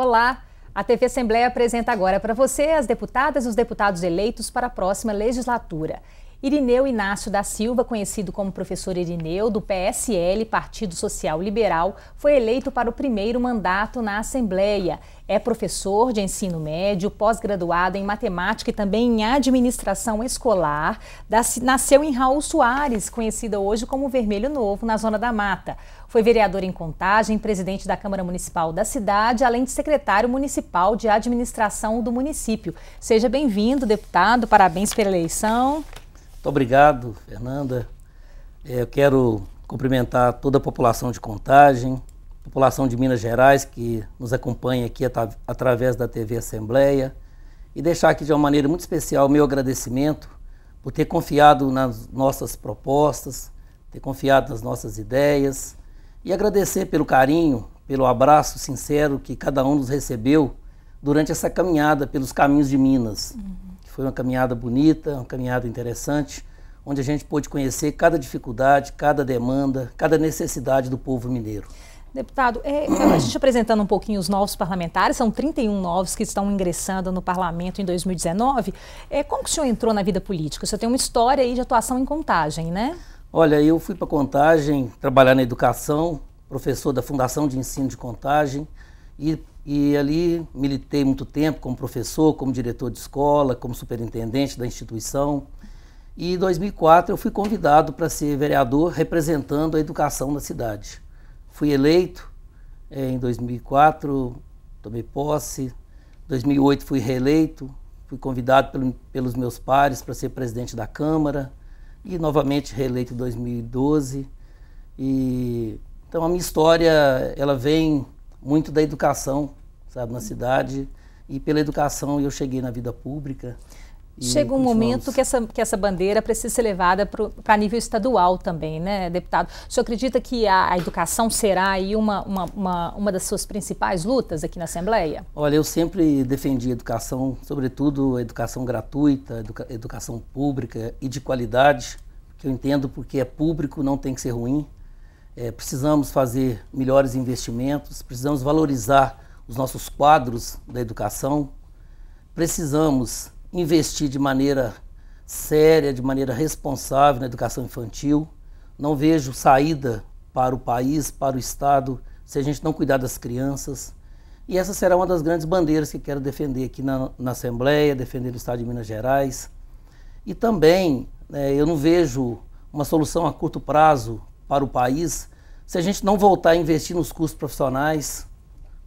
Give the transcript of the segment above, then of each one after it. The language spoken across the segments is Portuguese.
Olá! A TV Assembleia apresenta agora para você as deputadas e os deputados eleitos para a próxima legislatura. Irineu Inácio da Silva, conhecido como professor Irineu, do PSL, Partido Social Liberal, foi eleito para o primeiro mandato na Assembleia. É professor de ensino médio, pós-graduado em matemática e também em administração escolar. Nasceu em Raul Soares, conhecido hoje como Vermelho Novo, na Zona da Mata. Foi vereador em Contagem, presidente da Câmara Municipal da cidade, além de secretário municipal de administração do município. Seja bem-vindo, deputado. Parabéns pela eleição. Obrigado, Fernanda. É, eu quero cumprimentar toda a população de Contagem, população de Minas Gerais que nos acompanha aqui através da TV Assembleia e deixar aqui de uma maneira muito especial o meu agradecimento por ter confiado nas nossas propostas, ter confiado nas nossas ideias e agradecer pelo carinho, pelo abraço sincero que cada um nos recebeu durante essa caminhada pelos caminhos de Minas. Uhum. Foi uma caminhada bonita, uma caminhada interessante, onde a gente pôde conhecer cada dificuldade, cada demanda, cada necessidade do povo mineiro. Deputado, é, a gente apresentando um pouquinho os novos parlamentares, são 31 novos que estão ingressando no parlamento em 2019. É, como que o senhor entrou na vida política? O senhor tem uma história aí de atuação em contagem, né? Olha, eu fui para contagem trabalhar na educação, professor da Fundação de Ensino de Contagem, e e ali militei muito tempo como professor, como diretor de escola, como superintendente da instituição. E em 2004 eu fui convidado para ser vereador representando a educação da cidade. Fui eleito é, em 2004, tomei posse. 2008 fui reeleito, fui convidado pelo, pelos meus pares para ser presidente da Câmara e novamente reeleito em 2012. E então a minha história ela vem muito da educação, sabe, na cidade. E pela educação eu cheguei na vida pública. Chega um momento que essa, que essa bandeira precisa ser levada para nível estadual também, né, deputado? O senhor acredita que a, a educação será aí uma, uma, uma, uma, das suas principais lutas aqui na Assembleia? Olha, eu sempre defendi a educação, sobretudo a educação gratuita, educa, educação pública e de qualidade, que eu entendo porque é público, não tem que ser ruim. É, precisamos fazer melhores investimentos, precisamos valorizar os nossos quadros da educação, precisamos investir de maneira séria, de maneira responsável na educação infantil. Não vejo saída para o país, para o Estado, se a gente não cuidar das crianças. E essa será uma das grandes bandeiras que quero defender aqui na, na Assembleia, defender o Estado de Minas Gerais. E também, é, eu não vejo uma solução a curto prazo para o país se a gente não voltar a investir nos cursos profissionais,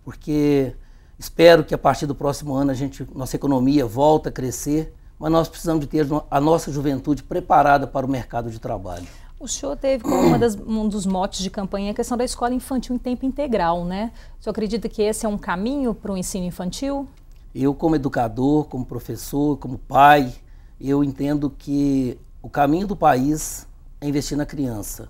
porque espero que a partir do próximo ano a gente, nossa economia volta a crescer, mas nós precisamos de ter a nossa juventude preparada para o mercado de trabalho. O senhor teve como das, um dos motes de campanha a questão da escola infantil em tempo integral, né? O senhor acredita que esse é um caminho para o ensino infantil? Eu, como educador, como professor, como pai, eu entendo que o caminho do país é investir na criança.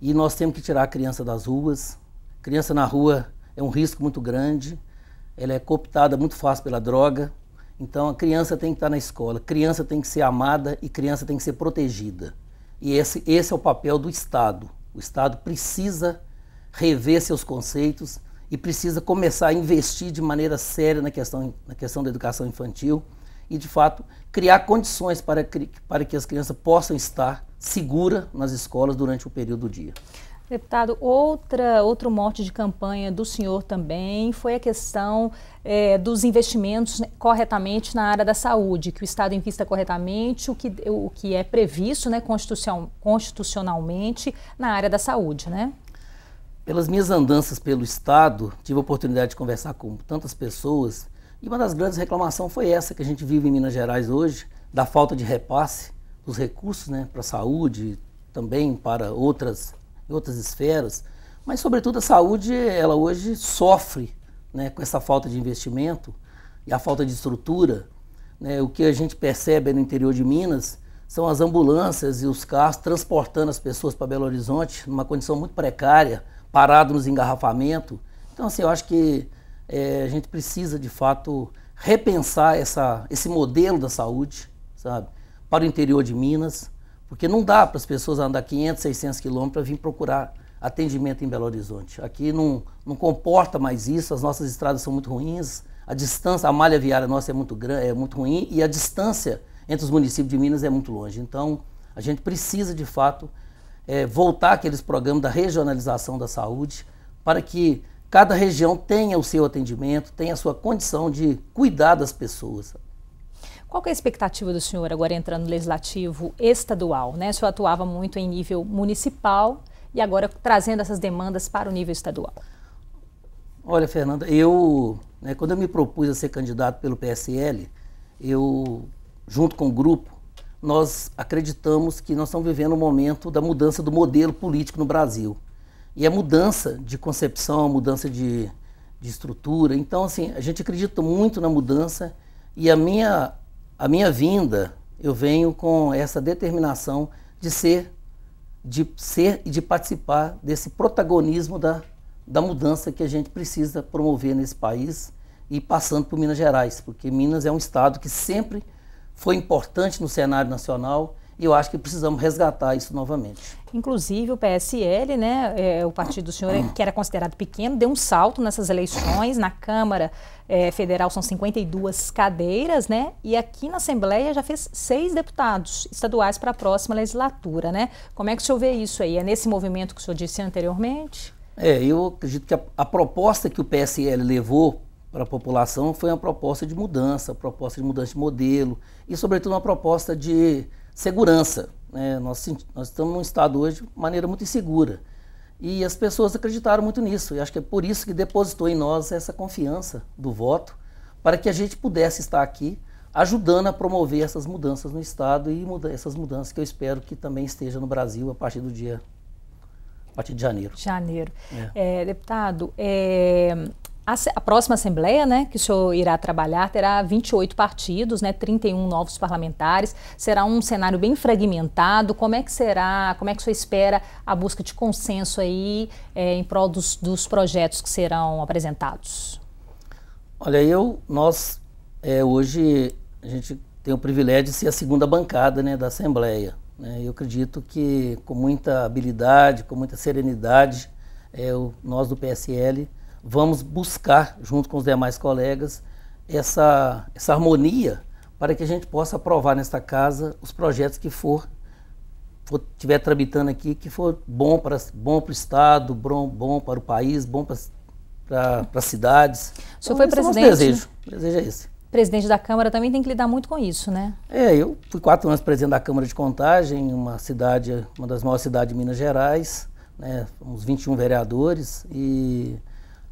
E nós temos que tirar a criança das ruas. Criança na rua é um risco muito grande, ela é cooptada muito fácil pela droga. Então a criança tem que estar na escola, criança tem que ser amada e criança tem que ser protegida. E esse, esse é o papel do Estado. O Estado precisa rever seus conceitos e precisa começar a investir de maneira séria na questão, na questão da educação infantil e, de fato, criar condições para, para que as crianças possam estar segura nas escolas durante o período do dia. Deputado, outra, outro mote de campanha do senhor também foi a questão é, dos investimentos né, corretamente na área da saúde, que o Estado invista corretamente o que, o que é previsto né, constitucionalmente na área da saúde, né? Pelas minhas andanças pelo Estado, tive a oportunidade de conversar com tantas pessoas e uma das grandes reclamações foi essa que a gente vive em Minas Gerais hoje, da falta de repasse os recursos né, para a saúde, também para outras, outras esferas, mas sobretudo a saúde, ela hoje sofre né, com essa falta de investimento e a falta de estrutura. Né, o que a gente percebe no interior de Minas são as ambulâncias e os carros transportando as pessoas para Belo Horizonte numa condição muito precária, parado nos engarrafamentos. Então, assim, eu acho que é, a gente precisa, de fato, repensar essa, esse modelo da saúde, sabe? para o interior de Minas, porque não dá para as pessoas andar 500, 600 quilômetros para vir procurar atendimento em Belo Horizonte. Aqui não, não comporta mais isso, as nossas estradas são muito ruins, a distância, a malha viária nossa é muito, grande, é muito ruim e a distância entre os municípios de Minas é muito longe. Então, a gente precisa, de fato, é, voltar aqueles programas da regionalização da saúde para que cada região tenha o seu atendimento, tenha a sua condição de cuidar das pessoas. Qual é a expectativa do senhor agora entrando no legislativo estadual? Né? O senhor atuava muito em nível municipal e agora trazendo essas demandas para o nível estadual. Olha, Fernanda, eu, né, quando eu me propus a ser candidato pelo PSL, eu, junto com o grupo, nós acreditamos que nós estamos vivendo um momento da mudança do modelo político no Brasil. E a mudança de concepção, a mudança de, de estrutura. Então, assim, a gente acredita muito na mudança e a minha a minha vinda, eu venho com essa determinação de ser, de ser e de participar desse protagonismo da, da mudança que a gente precisa promover nesse país e passando por Minas Gerais, porque Minas é um estado que sempre foi importante no cenário nacional e eu acho que precisamos resgatar isso novamente. Inclusive o PSL, né, é, o partido do senhor, é, que era considerado pequeno, deu um salto nessas eleições. Na Câmara é, Federal são 52 cadeiras, né? E aqui na Assembleia já fez seis deputados estaduais para a próxima legislatura, né? Como é que o senhor vê isso aí? É nesse movimento que o senhor disse anteriormente? É, eu acredito que a, a proposta que o PSL levou para a população foi uma proposta de mudança, proposta de mudança de modelo e, sobretudo, uma proposta de segurança. Né? Nós, nós estamos num estado hoje de maneira muito insegura. E as pessoas acreditaram muito nisso. E acho que é por isso que depositou em nós essa confiança do voto, para que a gente pudesse estar aqui ajudando a promover essas mudanças no Estado e muda essas mudanças que eu espero que também esteja no Brasil a partir do dia, a partir de janeiro. Janeiro. É. É, deputado, é, a, a, próxima Assembleia, né, que o senhor irá trabalhar, terá 28 partidos, né, 31 novos parlamentares. Será um cenário bem fragmentado. Como é que será, como é que o senhor espera a busca de consenso aí é, em prol dos, dos, projetos que serão apresentados? Olha, eu, nós, é, hoje, a gente tem o privilégio de ser a segunda bancada né, da Assembleia. Né? Eu acredito que, com muita habilidade, com muita serenidade, é, o, nós do PSL vamos buscar, junto com os demais colegas, essa, essa harmonia para que a gente possa aprovar nesta casa os projetos que for, for tiver tramitando aqui, que for bom para, bom para o Estado, bom, bom para o país, bom para, para, as cidades. O senhor então, foi presidente. É o desejo. O desejo é esse. Presidente da Câmara também tem que lidar muito com isso, né? É, eu fui quatro anos presidente da Câmara de Contagem, uma cidade, uma das maiores cidades de Minas Gerais, né? Uns 21 vereadores e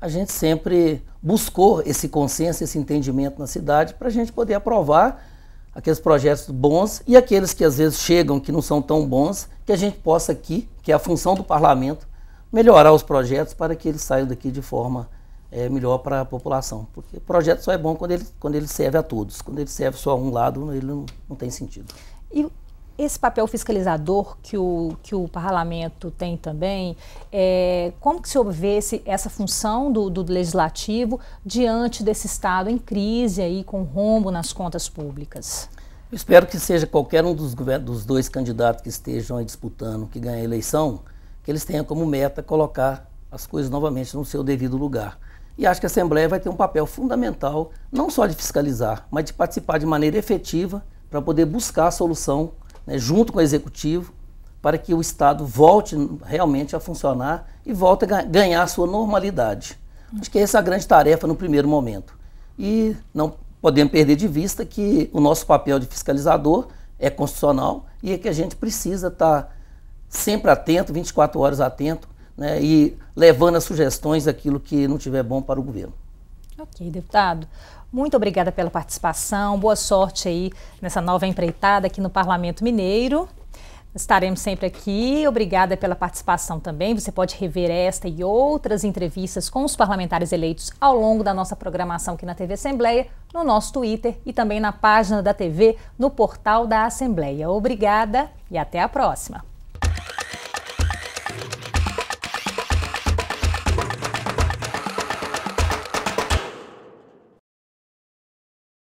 a gente sempre buscou esse consenso, esse entendimento na cidade para a gente poder aprovar aqueles projetos bons e aqueles que às vezes chegam que não são tão bons, que a gente possa aqui, que é a função do parlamento, melhorar os projetos para que eles saiam daqui de forma é, melhor para a população. Porque projeto só é bom quando ele, quando ele serve a todos. Quando ele serve só a um lado, ele não, não tem sentido. E esse papel fiscalizador que o, que o parlamento tem também, é, como que se vê essa função do, do, legislativo diante desse Estado em crise aí, com rombo nas contas públicas? Eu espero que seja qualquer um dos, dos dois candidatos que estejam aí disputando, que ganhe a eleição, que eles tenham como meta colocar as coisas novamente no seu devido lugar. E acho que a Assembleia vai ter um papel fundamental, não só de fiscalizar, mas de participar de maneira efetiva para poder buscar a solução né, junto com o executivo, para que o Estado volte realmente a funcionar e volte a ganhar a sua normalidade. Acho que essa é a grande tarefa no primeiro momento. E não podemos perder de vista que o nosso papel de fiscalizador é constitucional e é que a gente precisa estar tá sempre atento, 24 horas atento, né, e levando as sugestões daquilo que não tiver bom para o governo. Ok, deputado. Muito obrigada pela participação. Boa sorte aí nessa nova empreitada aqui no Parlamento Mineiro. Estaremos sempre aqui. Obrigada pela participação também. Você pode rever esta e outras entrevistas com os parlamentares eleitos ao longo da nossa programação aqui na TV Assembleia, no nosso Twitter e também na página da TV no portal da Assembleia. Obrigada e até a próxima.